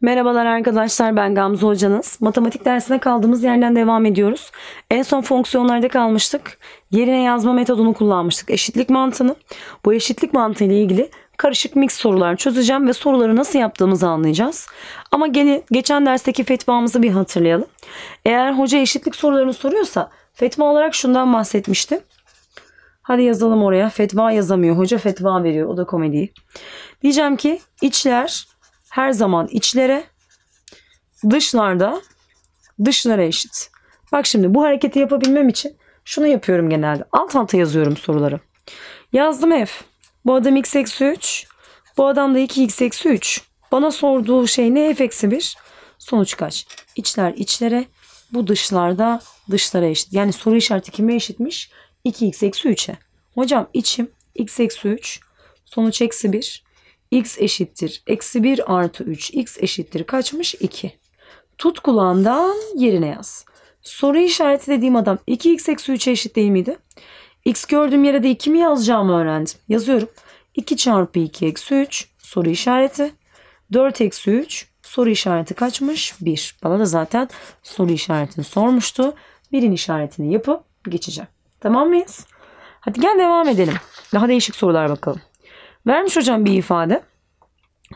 Merhabalar arkadaşlar ben Gamze hocanız. Matematik dersine kaldığımız yerden devam ediyoruz. En son fonksiyonlarda kalmıştık. Yerine yazma metodunu kullanmıştık. Eşitlik mantığını. Bu eşitlik mantığı ile ilgili karışık mix sorular çözeceğim ve soruları nasıl yaptığımızı anlayacağız. Ama gene, geçen dersteki fetvamızı bir hatırlayalım. Eğer hoca eşitlik sorularını soruyorsa fetva olarak şundan bahsetmişti. Hadi yazalım oraya. Fetva yazamıyor. Hoca fetva veriyor. O da komedi. Diyeceğim ki içler her zaman içlere, dışlarda dışlara eşit. Bak şimdi bu hareketi yapabilmem için şunu yapıyorum genelde. Alt alta yazıyorum soruları. Yazdım f. Bu adam x eksi 3. Bu adam da 2 x eksi 3. Bana sorduğu şey ne? f eksi 1. Sonuç kaç? İçler içlere. Bu dışlarda dışlara eşit. Yani soru işareti kime eşitmiş? 2x eksi 3'e. Hocam içim x eksi 3. Sonuç eksi 1 x eşittir. Eksi 1 artı 3 x eşittir. Kaçmış? 2. Tut kulağından yerine yaz. Soru işareti dediğim adam 2x eksi 3'e eşit değil miydi? X gördüğüm yere de 2 mi yazacağımı öğrendim. Yazıyorum. 2 çarpı 2 eksi 3 soru işareti. 4 eksi 3 soru işareti kaçmış? 1. Bana da zaten soru işaretini sormuştu. 1'in işaretini yapıp geçeceğim. Tamam mıyız? Hadi gel devam edelim. Daha değişik sorular bakalım. Vermiş hocam bir ifade.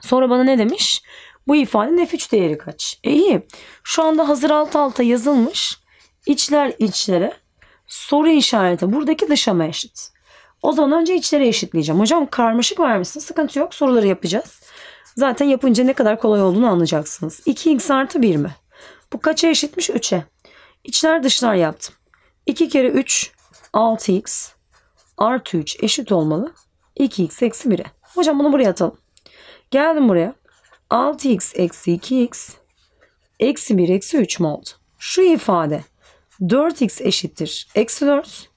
Sonra bana ne demiş? Bu ifade F3 değeri kaç? E iyi. Şu anda hazır alt alta yazılmış. İçler içlere. Soru işareti. Buradaki dışama eşit. O zaman önce içlere eşitleyeceğim. Hocam karmaşık vermişsin. Sıkıntı yok. Soruları yapacağız. Zaten yapınca ne kadar kolay olduğunu anlayacaksınız. 2x artı 1 mi? Bu kaça eşitmiş? 3'e. İçler dışlar yaptım. 2 kere 3 6x artı 3 eşit olmalı. 2x eksi 1'e. Hocam bunu buraya atalım. Geldim buraya. 6x eksi 2x eksi 1 eksi 3 mü oldu? Şu ifade 4x eşittir eksi 4.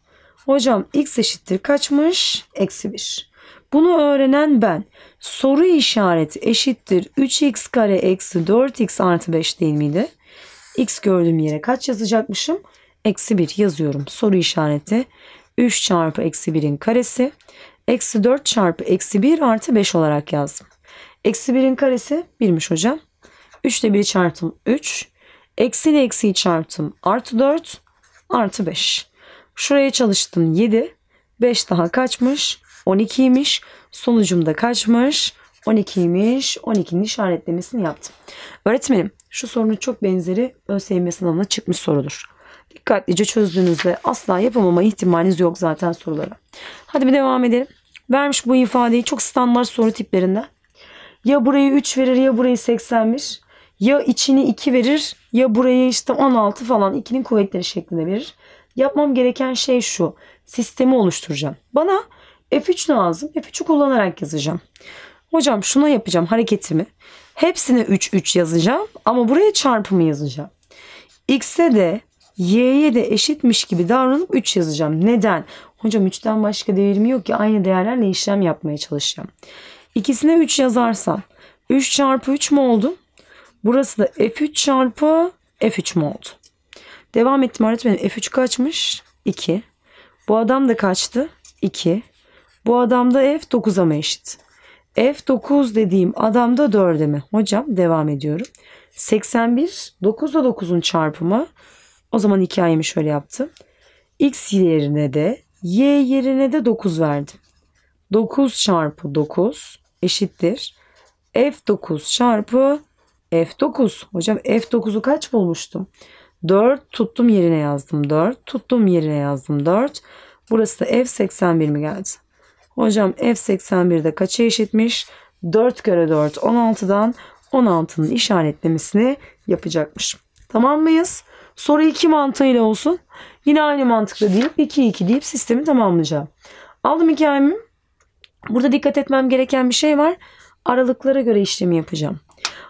Hocam x eşittir kaçmış? Eksi 1. Bunu öğrenen ben soru işareti eşittir 3x kare eksi 4x artı 5 değil miydi? X gördüğüm yere kaç yazacakmışım? Eksi 1 yazıyorum. Soru işareti 3 çarpı eksi 1'in karesi Eksi 4 çarpı eksi 1 artı 5 olarak yazdım. Eksi 1'in karesi 1'miş hocam. 3 ile 1'i çarptım 3. Eksi ile eksiyi çarptım artı 4 artı 5. Şuraya çalıştım 7. 5 daha kaçmış? 12'ymiş. Sonucum da kaçmış? 12'ymiş. 12'nin işaretlemesini yaptım. Öğretmenim şu sorunun çok benzeri ÖSYM sınavına çıkmış sorudur. Dikkatlice çözdüğünüzde asla yapamama ihtimaliniz yok zaten sorulara. Hadi bir devam edelim. Vermiş bu ifadeyi çok standart soru tiplerinden. Ya burayı 3 verir ya burayı 80'miş. Ya içini 2 verir ya burayı işte 16 falan 2'nin kuvvetleri şeklinde verir. Yapmam gereken şey şu. Sistemi oluşturacağım. Bana F3 lazım. F3'ü kullanarak yazacağım. Hocam şuna yapacağım hareketimi. Hepsine 3 3 yazacağım ama buraya çarpımı yazacağım. X'e de Y'ye de eşitmiş gibi davranıp 3 yazacağım. Neden? Hocam 3'ten başka değerim yok ki aynı değerlerle işlem yapmaya çalışacağım. İkisine 3 yazarsam 3 çarpı 3 mü oldu? Burası da F3 çarpı F3 mü oldu? Devam ettim öğretmenim. F3 kaçmış? 2. Bu adam da kaçtı? 2. Bu adam da F 9'a mı eşit? F9 dediğim adam da 4'e mi? Hocam devam ediyorum. 81 9 da 9'un çarpımı. O zaman hikayemi şöyle yaptım. X yerine de Y yerine de 9 verdim. 9 çarpı 9 eşittir. F9 çarpı F9. Hocam F9'u kaç bulmuştum? 4 tuttum yerine yazdım 4. Tuttum yerine yazdım 4. Burası da F81 mi geldi? Hocam F81'de kaça eşitmiş? 4 kere 4 16'dan 16'nın işaretlemesini yapacakmış. Tamam mıyız? Soru 2 mantığıyla olsun. Yine aynı mantıkla deyip 2 2 deyip sistemi tamamlayacağım. Aldım hikayemi. Burada dikkat etmem gereken bir şey var. Aralıklara göre işlemi yapacağım.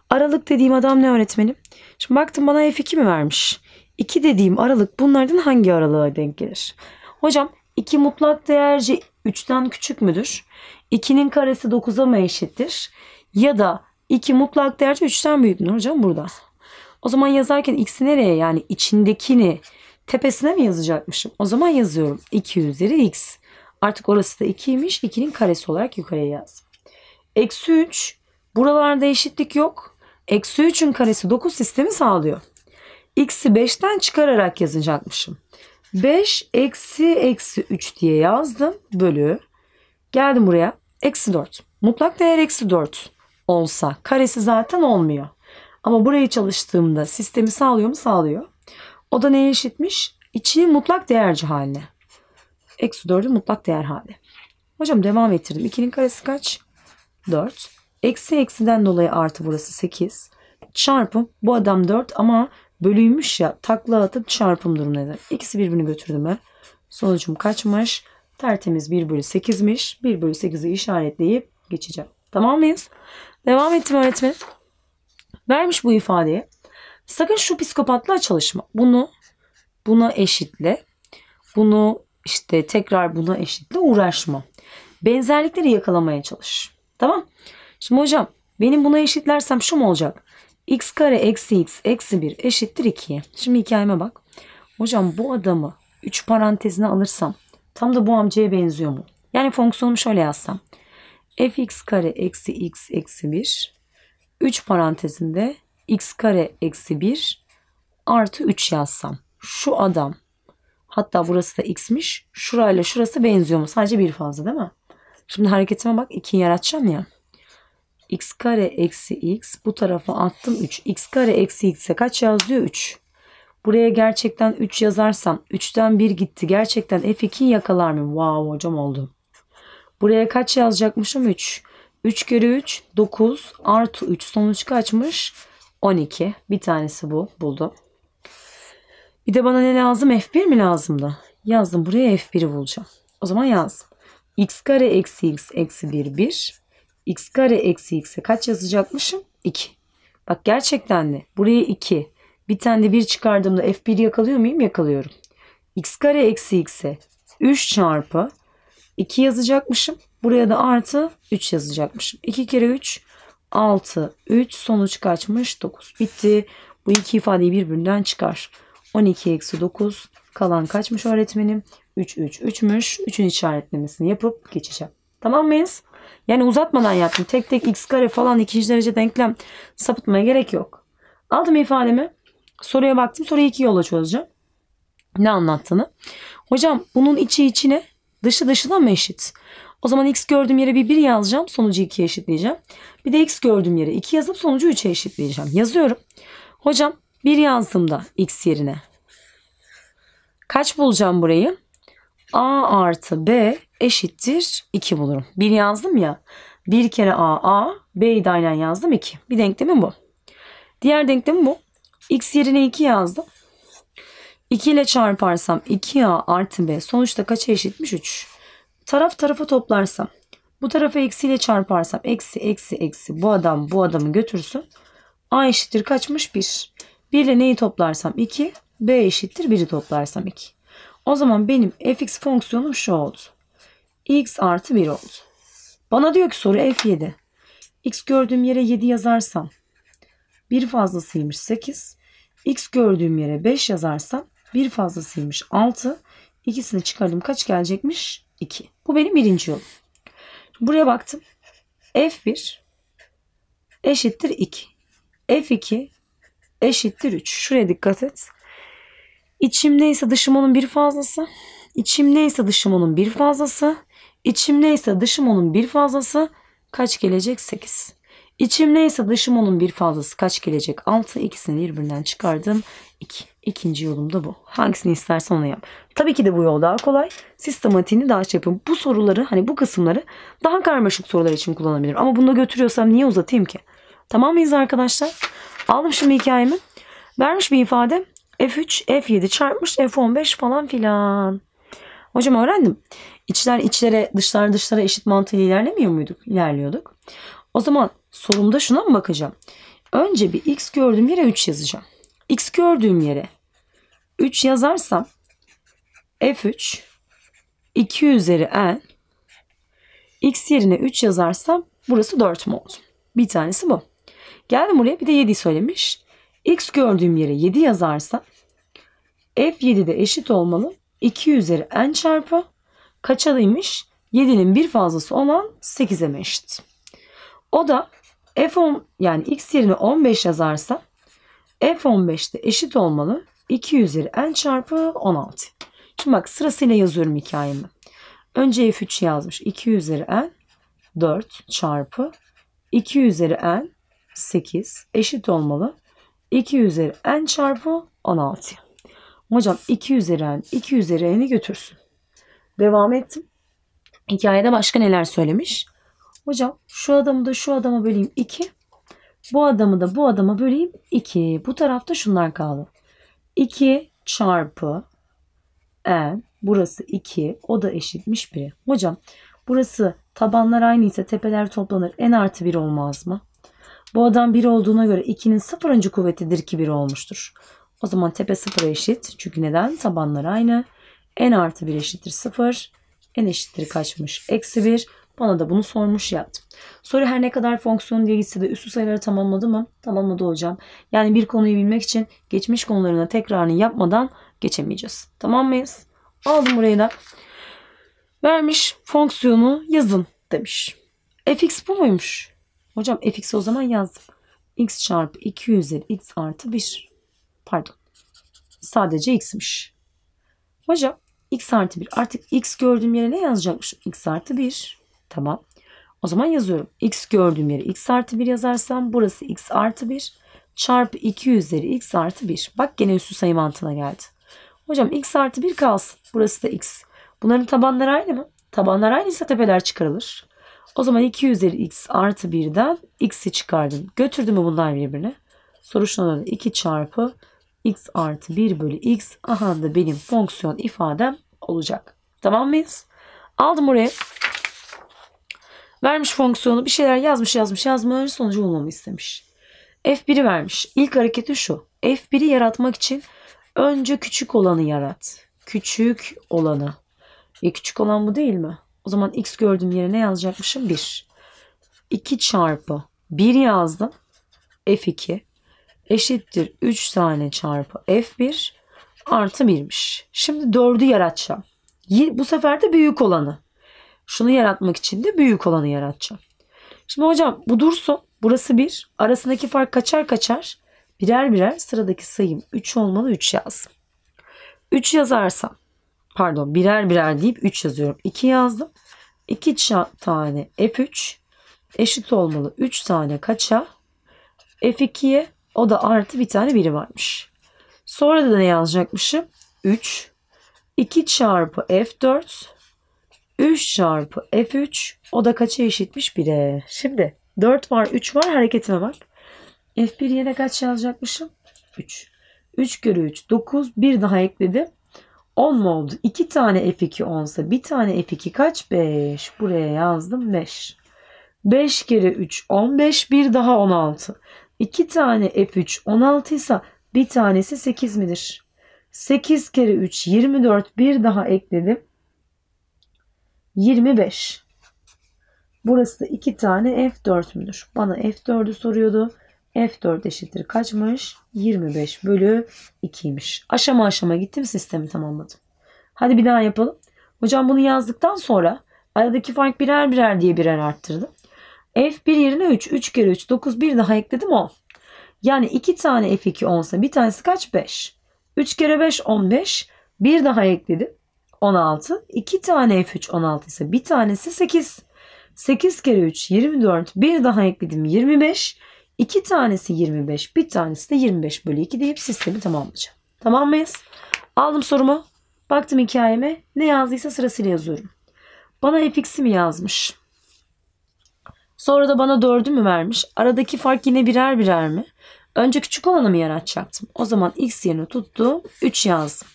Aralık dediğim adam ne öğretmenim? Şimdi baktım bana F2 mi vermiş? 2 dediğim aralık bunlardan hangi aralığa denk gelir? Hocam 2 mutlak değerci 3'ten küçük müdür? 2'nin karesi 9'a mı eşittir? Ya da 2 mutlak değerci 3'ten büyük müdür hocam burada? O zaman yazarken x'i nereye yani içindekini tepesine mi yazacakmışım? O zaman yazıyorum 2 üzeri x. Artık orası da 2'ymiş. 2'nin karesi olarak yukarıya yaz. Eksi 3. Buralarda eşitlik yok. Eksi 3'ün karesi 9 sistemi sağlıyor. X'i 5'ten çıkararak yazacakmışım. 5 eksi eksi 3 diye yazdım. Bölü. Geldim buraya. Eksi 4. Mutlak değer eksi 4 olsa karesi zaten olmuyor. Ama burayı çalıştığımda sistemi sağlıyor mu? Sağlıyor. O da neye eşitmiş? 2'yi mutlak değerci haline. Eksi 4'ü mutlak değer hali. Hocam devam ettirdim. 2'nin karesi kaç? 4. Eksi eksiden dolayı artı burası 8. Çarpım bu adam 4 ama bölüymüş ya takla atıp çarpım durumları. İkisi birbirini götürdü mü? Sonucum kaçmış? Tertemiz 1 bölü 8'miş. 1 bölü 8'i işaretleyip geçeceğim. Tamam mıyız? Devam ettim öğretmenim. Vermiş bu ifadeyi. Sakın şu psikopatla çalışma. Bunu buna eşitle. Bunu işte tekrar buna eşitle uğraşma. Benzerlikleri yakalamaya çalış. Tamam. Şimdi hocam benim buna eşitlersem şu mu olacak? x kare eksi x eksi 1 eşittir 2'ye. Şimdi hikayeme bak. Hocam bu adamı 3 parantezine alırsam tam da bu amcaya benziyor mu? Yani fonksiyonumu şöyle yazsam. fx kare eksi x eksi 1 3 parantezinde x kare eksi 1 artı 3 yazsam. Şu adam hatta burası da x'miş. Şurayla şurası benziyor mu? Sadece bir fazla değil mi? Şimdi hareketime bak 2'yi yaratacağım ya. x kare eksi x bu tarafa attım 3. x kare eksi x'e kaç yazıyor? 3. Buraya gerçekten 3 yazarsam 3'ten 1 gitti. Gerçekten F2'yi yakalar mı? Wow hocam oldu. Buraya kaç yazacakmışım? 3. 3 kere 3 9 artı 3 sonuç kaçmış? 12. Bir tanesi bu. Buldum. Bir de bana ne lazım? F1 mi lazımdı? Yazdım. Buraya F1'i bulacağım. O zaman yazdım. x kare eksi x eksi 1 1. x kare eksi x'e kaç yazacakmışım? 2. Bak gerçekten de buraya 2. Bir tane de 1 çıkardığımda F1 yakalıyor muyum? Yakalıyorum. x kare eksi x'e 3 çarpı 2 yazacakmışım. Buraya da artı 3 yazacakmışım. 2 kere 3 6 3 sonuç kaçmış 9. Bitti. Bu iki ifadeyi birbirinden çıkar. 12 eksi 9 kalan kaçmış öğretmenim? 3 3 3'müş. 3'ün işaretlemesini yapıp geçeceğim. Tamam mıyız? Yani uzatmadan yaptım. Tek tek x kare falan ikinci derece denklem sapıtmaya gerek yok. Aldım ifademi. Soruya baktım. Soruyu iki yola çözeceğim. Ne anlattığını. Hocam bunun içi içine Dışı dışına mı eşit? O zaman x gördüğüm yere bir 1 yazacağım. Sonucu 2'ye eşitleyeceğim. Bir de x gördüğüm yere 2 yazıp sonucu 3'e eşitleyeceğim. Yazıyorum. Hocam 1 da x yerine kaç bulacağım burayı? a artı b eşittir 2 bulurum. 1 yazdım ya. 1 kere a a. B'yi de aynen yazdım 2. Bir denklemim bu. Diğer denklemim bu. x yerine 2 yazdım. 2 ile çarparsam 2a artı b sonuçta kaça eşitmiş 3. Taraf tarafa toplarsam bu tarafa eksiyle çarparsam eksi eksi eksi bu adam bu adamı götürsün. A eşittir kaçmış 1. 1 ile neyi toplarsam 2. B eşittir 1'i toplarsam 2. O zaman benim fx fonksiyonum şu oldu. x artı 1 oldu. Bana diyor ki soru f7. x gördüğüm yere 7 yazarsam 1 fazlasıymış 8. x gördüğüm yere 5 yazarsam bir fazlasıymış 6. İkisini çıkardım. Kaç gelecekmiş? 2. Bu benim birinci yolum. Buraya baktım. F1 eşittir 2. F2 eşittir 3. Şuraya dikkat et. İçim neyse dışım onun bir fazlası. İçim neyse dışım onun bir fazlası. İçim neyse dışım onun bir fazlası. Kaç gelecek? 8. İçim neyse dışım onun bir fazlası kaç gelecek? 6 ikisini birbirinden çıkardım. 2. İki, ikinci yolum da bu. Hangisini istersen onu yap. Tabii ki de bu yol daha kolay. Sistematiğini daha şey yapın. Bu soruları hani bu kısımları daha karmaşık sorular için kullanabilirim. Ama bunu da götürüyorsam niye uzatayım ki? Tamam mıyız arkadaşlar? Aldım şimdi hikayemi. Vermiş bir ifade. F3, F7 çarpmış F15 falan filan. Hocam öğrendim. İçler içlere, dışlar dışlara eşit mantığı ilerlemiyor muyduk? İlerliyorduk. O zaman Solumda şuna mı bakacağım? Önce bir x gördüğüm yere 3 yazacağım. x gördüğüm yere 3 yazarsam f3 2 üzeri n x yerine 3 yazarsam burası 4 mu oldu? Bir tanesi bu. Geldim buraya bir de 7 söylemiş. x gördüğüm yere 7 yazarsam f7 de eşit olmalı 2 üzeri n çarpı kaçalıymış? adıymış? 7'nin bir fazlası olan 8'e eşit. O da F10 yani x yerine 15 yazarsa F15 de eşit olmalı 2 üzeri n çarpı 16. Şimdi bak sırasıyla yazıyorum hikayemi. Önce F3 yazmış. 2 üzeri n 4 çarpı 2 üzeri n 8 eşit olmalı. 2 üzeri n çarpı 16. Hocam 2 üzeri n 2 üzeri n'i götürsün. Devam ettim. Hikayede başka neler söylemiş? Hocam şu adamı da şu adama böleyim 2. Bu adamı da bu adama böleyim 2. Bu tarafta şunlar kaldı. 2 çarpı n burası 2 o da eşitmiş 1'e. Hocam burası tabanlar aynı ise tepeler toplanır n artı 1 olmaz mı? Bu adam 1 olduğuna göre 2'nin sıfırıncı kuvvetidir ki 1 olmuştur. O zaman tepe sıfıra eşit. Çünkü neden? Tabanlar aynı. n artı 1 eşittir 0. n eşittir kaçmış? Eksi 1. Bana da bunu sormuş yaptım. Soru her ne kadar fonksiyon diye gitse de üstü sayıları tamamladı mı? Tamamladı hocam. Yani bir konuyu bilmek için geçmiş konularına tekrarını yapmadan geçemeyeceğiz. Tamam mıyız? Aldım burayı da. Vermiş fonksiyonu yazın demiş. fx bu muymuş? Hocam fx'i o zaman yazdım. x çarpı 2 üzeri x artı 1. Pardon. Sadece x'miş. Hocam x artı 1. Artık x gördüğüm yere ne yazacakmışım? x artı 1 Tamam. O zaman yazıyorum. X gördüğüm yere X artı 1 yazarsam burası X artı 1 çarpı 2 üzeri X artı 1. Bak gene üstü sayı mantığına geldi. Hocam X artı 1 kalsın. Burası da X. Bunların tabanları aynı mı? Tabanlar aynıysa tepeler çıkarılır. O zaman 2 üzeri X artı 1'den X'i çıkardım. Götürdüm mü bunlar birbirine? Soru Soruşlananı 2 çarpı X artı 1 bölü X. Aha da benim fonksiyon ifadem olacak. Tamam mıyız? Aldım buraya. Vermiş fonksiyonu bir şeyler yazmış yazmış yazmış sonucu bulmamı istemiş. F1'i vermiş. İlk hareketi şu. F1'i yaratmak için önce küçük olanı yarat. Küçük olanı. E küçük olan bu değil mi? O zaman x gördüğüm yere ne yazacakmışım? 1. 2 çarpı 1 yazdım. F2 eşittir 3 tane çarpı F1 artı 1'miş. Şimdi 4'ü yaratacağım. Bu sefer de büyük olanı. Şunu yaratmak için de büyük olanı yaratacağım. Şimdi hocam bu dursun. Burası 1. Arasındaki fark kaçar kaçar? Birer birer sıradaki sayım 3 olmalı 3 yazdım. 3 yazarsam pardon birer birer deyip 3 yazıyorum. 2 yazdım. 2 tane F3 eşit olmalı 3 tane kaça? F2'ye o da artı bir tane biri varmış. Sonra da ne yazacakmışım? 3 2 çarpı F4 3 çarpı F3 o da kaça eşitmiş 1'e. Şimdi 4 var 3 var hareketime bak. F1 yine kaç yazacakmışım? 3. 3 kere 3 9 1 daha ekledim. 10 mu oldu? 2 tane F2 10'sa bir tane F2 kaç? 5. Buraya yazdım 5. 5 kere 3 15 bir daha 16. 2 tane F3 16 ise bir tanesi 8 midir? 8 kere 3 24 bir daha ekledim. 25. Burası 2 tane F4 müdür? Bana F4'ü soruyordu. F4 eşittir kaçmış? 25 bölü 2'ymiş. Aşama aşama gittim sistemi tamamladım. Hadi bir daha yapalım. Hocam bunu yazdıktan sonra aradaki fark birer birer diye birer arttırdım. F1 yerine 3. 3 kere 3 9 1 daha ekledim 10. Yani 2 tane F2 olsa, bir tanesi kaç? 5. 3 kere 5 15. Bir daha ekledim. 16. 2 tane F3 16 ise bir tanesi 8. 8 kere 3 24. Bir daha ekledim 25. 2 tanesi 25. Bir tanesi de 25 bölü 2 deyip sistemi tamamlayacağım. Tamam mıyız? Aldım sorumu. Baktım hikayeme. Ne yazdıysa sırasıyla yazıyorum. Bana fx'i mi yazmış? Sonra da bana 4'ü mü vermiş? Aradaki fark yine birer birer mi? Önce küçük olanı mı yaratacaktım? O zaman x yerine tuttu, 3 yazdım.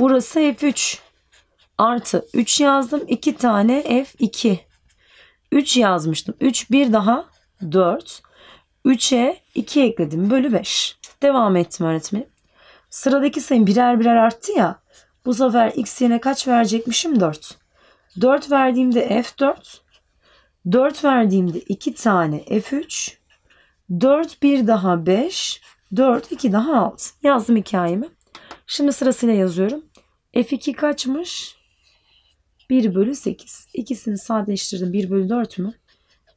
Burası f3 artı 3 yazdım. 2 tane F2. 3 yazmıştım. 3 bir daha 4. 3'e 2 ekledim. Bölü 5. Devam ettim öğretmenim. Sıradaki sayım birer birer arttı ya. Bu sefer x yerine kaç verecekmişim? 4. 4 verdiğimde F4. 4 verdiğimde 2 tane F3. 4 bir daha 5. 4 2 daha 6. Yazdım hikayemi. Şimdi sırasıyla yazıyorum. F2 kaçmış? 1 bölü 8. İkisini sadeleştirdim. 1 bölü 4 mü?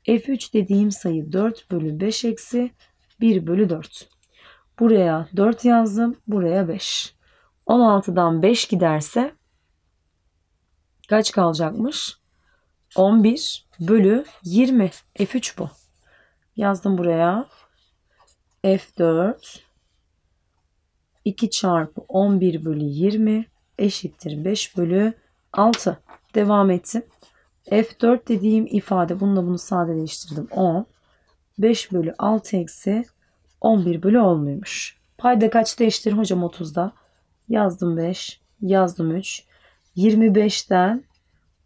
F3 dediğim sayı 4 bölü 5 eksi 1 bölü 4. Buraya 4 yazdım. Buraya 5. 16'dan 5 giderse kaç kalacakmış? 11 bölü 20. F3 bu. Yazdım buraya. F4 2 çarpı 11 bölü 20 eşittir 5 bölü 6. Devam ettim. F4 dediğim ifade bununla bunu sadeleştirdim. 10. 5 bölü 6 eksi 11 bölü 10 muymuş? Payda kaç değiştirdim hocam 30'da? Yazdım 5, yazdım 3. 25'ten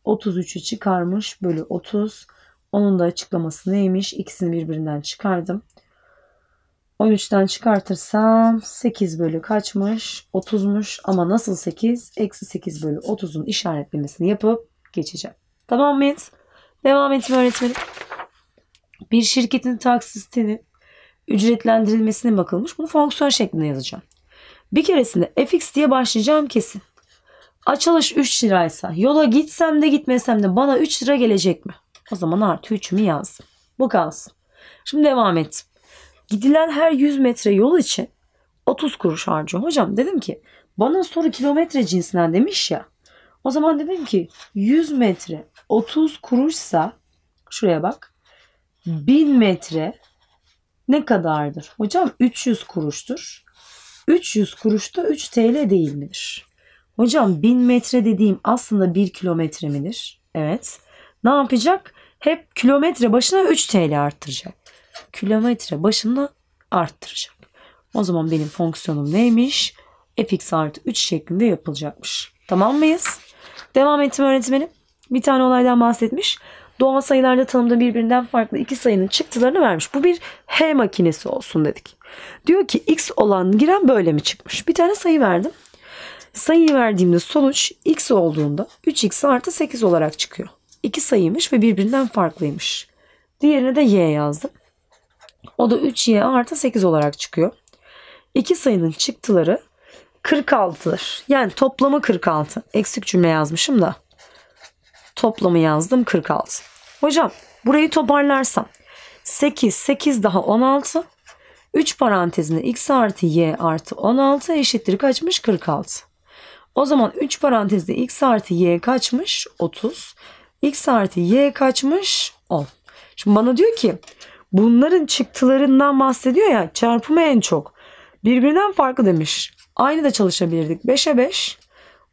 33'ü çıkarmış bölü 30. Onun da açıklaması neymiş? İkisini birbirinden çıkardım. 13'ten çıkartırsam 8 bölü kaçmış? 30'muş ama nasıl 8? Eksi 8 bölü 30'un işaretlemesini yapıp geçeceğim. Tamam mıyız? Devam edeyim öğretmenim. Bir şirketin taksitinin ücretlendirilmesine bakılmış. Bunu fonksiyon şeklinde yazacağım. Bir keresinde fx diye başlayacağım kesin. Açılış 3 liraysa yola gitsem de gitmesem de bana 3 lira gelecek mi? O zaman artı 3'ümü yazdım. Bu kalsın. Şimdi devam et. Gidilen her 100 metre yol için 30 kuruş harcıyor. Hocam dedim ki bana soru kilometre cinsinden demiş ya. O zaman dedim ki 100 metre 30 kuruşsa şuraya bak. 1000 metre ne kadardır? Hocam 300 kuruştur. 300 kuruş da 3 TL değil midir? Hocam 1000 metre dediğim aslında 1 kilometre midir? Evet. Ne yapacak? Hep kilometre başına 3 TL arttıracak kilometre başına arttıracak. O zaman benim fonksiyonum neymiş? fx artı 3 şeklinde yapılacakmış. Tamam mıyız? Devam ettim öğretmenim. Bir tane olaydan bahsetmiş. Doğal sayılarda tanımda birbirinden farklı iki sayının çıktılarını vermiş. Bu bir H makinesi olsun dedik. Diyor ki x olan giren böyle mi çıkmış? Bir tane sayı verdim. Sayıyı verdiğimde sonuç x olduğunda 3x artı 8 olarak çıkıyor. İki sayıymış ve birbirinden farklıymış. Diğerine de y yazdım. O da 3y artı 8 olarak çıkıyor. İki sayının çıktıları 46'dır. Yani toplamı 46. Eksik cümle yazmışım da. Toplamı yazdım 46. Hocam burayı toparlarsam 8, 8 daha 16. 3 parantezinde x artı y artı 16 eşittir kaçmış? 46. O zaman 3 parantezde x artı y kaçmış? 30. x artı y kaçmış? 10. Şimdi bana diyor ki bunların çıktılarından bahsediyor ya çarpımı en çok. Birbirinden farklı demiş. Aynı da çalışabilirdik. 5'e 5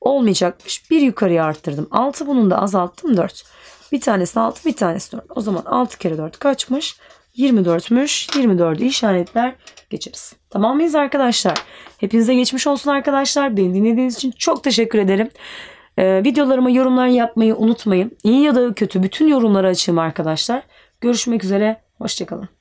olmayacakmış. Bir yukarıya arttırdım. 6 bunun da azalttım 4. Bir tanesi 6 bir tanesi 4. O zaman 6 kere 4 kaçmış? 24'müş. 24'ü işaretler geçeriz. Tamam mıyız arkadaşlar? Hepinize geçmiş olsun arkadaşlar. Beni dinlediğiniz için çok teşekkür ederim. Ee, videolarıma yorumlar yapmayı unutmayın. İyi ya da kötü bütün yorumları açayım arkadaşlar. Görüşmek üzere. Hoşçakalın.